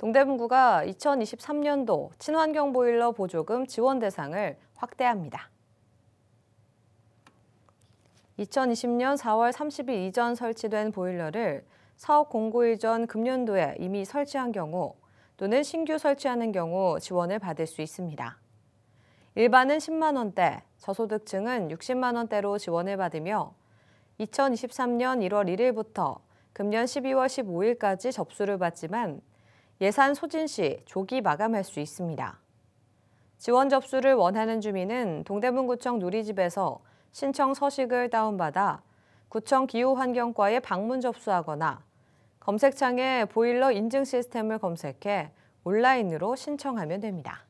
동대문구가 2023년도 친환경 보일러 보조금 지원 대상을 확대합니다. 2020년 4월 30일 이전 설치된 보일러를 사업 공고 이전 금년도에 이미 설치한 경우 또는 신규 설치하는 경우 지원을 받을 수 있습니다. 일반은 10만 원대, 저소득층은 60만 원대로 지원을 받으며 2023년 1월 1일부터 금년 12월 15일까지 접수를 받지만 예산 소진 시 조기 마감할 수 있습니다. 지원 접수를 원하는 주민은 동대문구청 누리집에서 신청 서식을 다운받아 구청 기후환경과에 방문 접수하거나 검색창에 보일러 인증 시스템을 검색해 온라인으로 신청하면 됩니다.